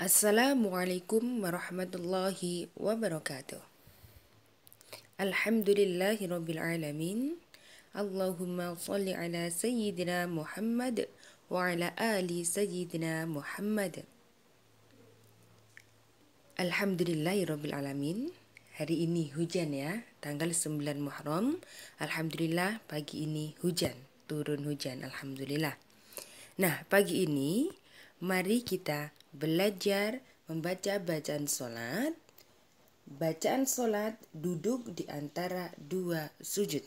Assalamualaikum warahmatullahi wabarakatuh. Alhamdulillahi rabbil alamin. Allahumma salli ala sayyidina Muhammad wa ala ali sayyidina Muhammad. Alhamdulillahi rabbil alamin. Hari ini hujan ya, tanggal 9 Muharram. Alhamdulillah pagi ini hujan, turun hujan alhamdulillah. Nah, pagi ini mari kita belajar membaca bacaan solat. Bacaan solat duduk di antara dua sujud.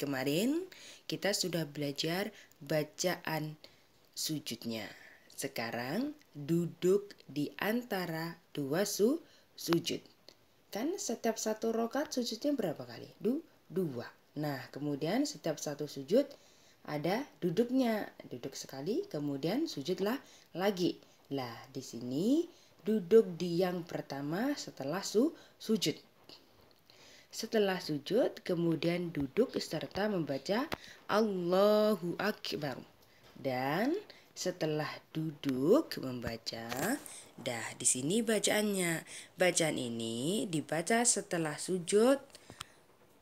Kemarin kita sudah belajar bacaan sujudnya. Sekarang duduk di antara dua su sujud. Kan setiap satu rokat sujudnya berapa kali? Du dua. Nah, kemudian setiap satu sujud ada duduknya. Duduk sekali, kemudian sujudlah lagi. Lah, di sini duduk di yang pertama setelah su sujud. Setelah sujud, kemudian duduk serta membaca Allahu Akbar. Dan setelah duduk membaca, dah di sini bacaannya. Bacaan ini dibaca setelah sujud.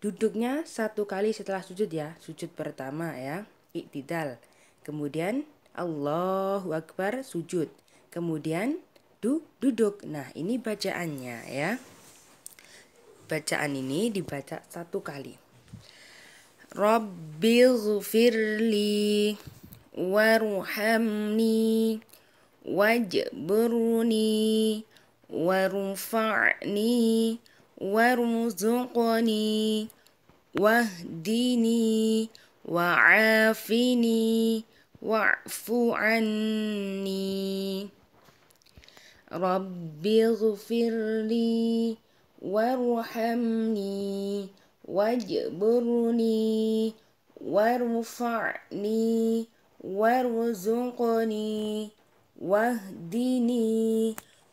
Duduknya satu kali setelah sujud ya, sujud pertama ya, iktidal. Kemudian Allahu Akbar sujud Kemudian du duduk. Nah, ini bacaannya ya. Bacaan ini dibaca satu kali. Rabbighfirli warhamni wajburni warfa'ni warzuqni wahdini wa'afini wa'fu anni رب اغفر لي وارحمني واجبرني وارفعني وارزقني واهدني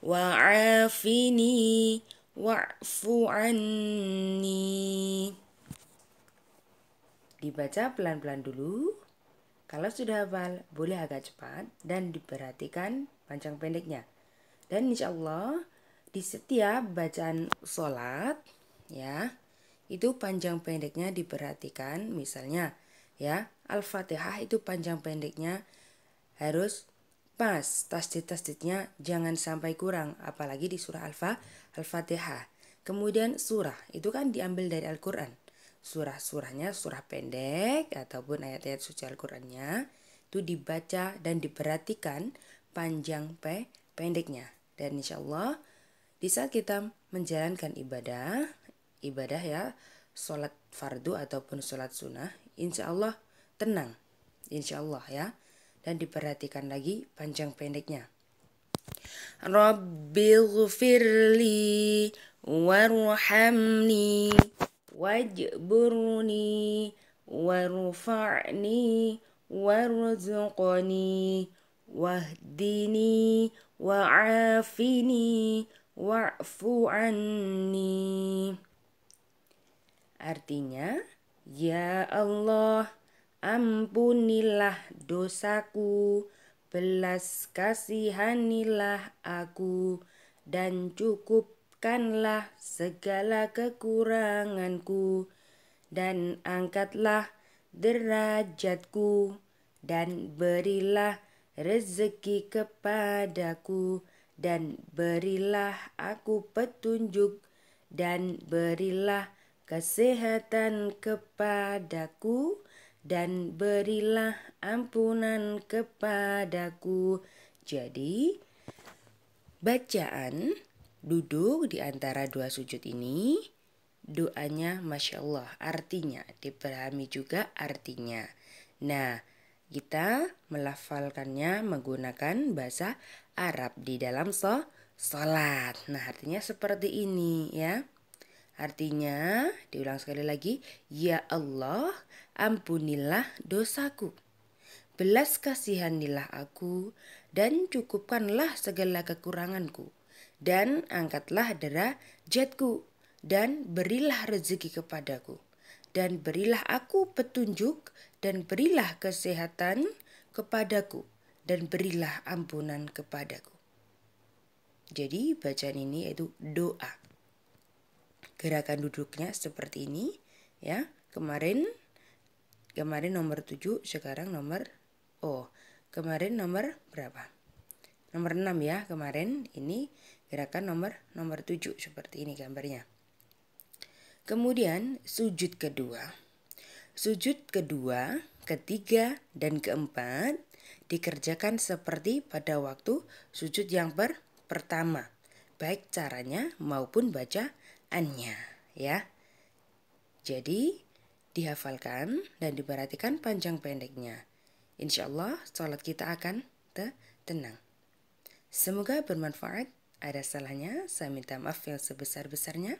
وعافني wa'fu anni. Dibaca pelan-pelan dulu. Kalau sudah hafal, boleh agak cepat dan diperhatikan panjang pendeknya. Dan insya Allah di setiap bacaan sholat ya itu panjang pendeknya diperhatikan misalnya ya Al-Fatihah itu panjang pendeknya harus pas tasdid-tasdidnya jangan sampai kurang apalagi di surah alfa Al-Fatihah. Kemudian surah itu kan diambil dari Al-Qur'an. Surah-surahnya surah pendek ataupun ayat-ayat suci Al-Qur'annya itu dibaca dan diperhatikan panjang pe pendeknya. Dan insya Allah di saat kita menjalankan ibadah, ibadah ya, sholat fardu ataupun sholat sunnah, insya Allah tenang, insya Allah ya. Dan diperhatikan lagi panjang pendeknya. Rabbighfirli warhamni wajburni warfa'ni warzuqni wahdini wa'afini wa'fu anni. Artinya, Ya Allah, ampunilah dosaku, belas kasihanilah aku, dan cukupkanlah segala kekuranganku, dan angkatlah derajatku, dan berilah rezeki kepadaku dan berilah aku petunjuk dan berilah kesehatan kepadaku dan berilah ampunan kepadaku. Jadi, bacaan duduk di antara dua sujud ini doanya Masya Allah artinya dipahami juga artinya. Nah, kita melafalkannya menggunakan bahasa Arab di dalam so salat. Nah, artinya seperti ini ya. Artinya, diulang sekali lagi, ya Allah, ampunilah dosaku. Belas kasihanilah aku dan cukupkanlah segala kekuranganku dan angkatlah derajatku dan berilah rezeki kepadaku dan berilah aku petunjuk dan berilah kesehatan kepadaku dan berilah ampunan kepadaku. Jadi bacaan ini yaitu doa. Gerakan duduknya seperti ini ya. Kemarin kemarin nomor 7, sekarang nomor oh, kemarin nomor berapa? Nomor 6 ya kemarin ini gerakan nomor nomor 7 seperti ini gambarnya. Kemudian sujud kedua. Sujud kedua, ketiga, dan keempat dikerjakan seperti pada waktu sujud yang ber pertama, baik caranya maupun bacaannya, ya. Jadi, dihafalkan dan diperhatikan panjang pendeknya. Insya Allah, sholat kita akan te tenang. Semoga bermanfaat. Ada salahnya, saya minta maaf yang sebesar-besarnya.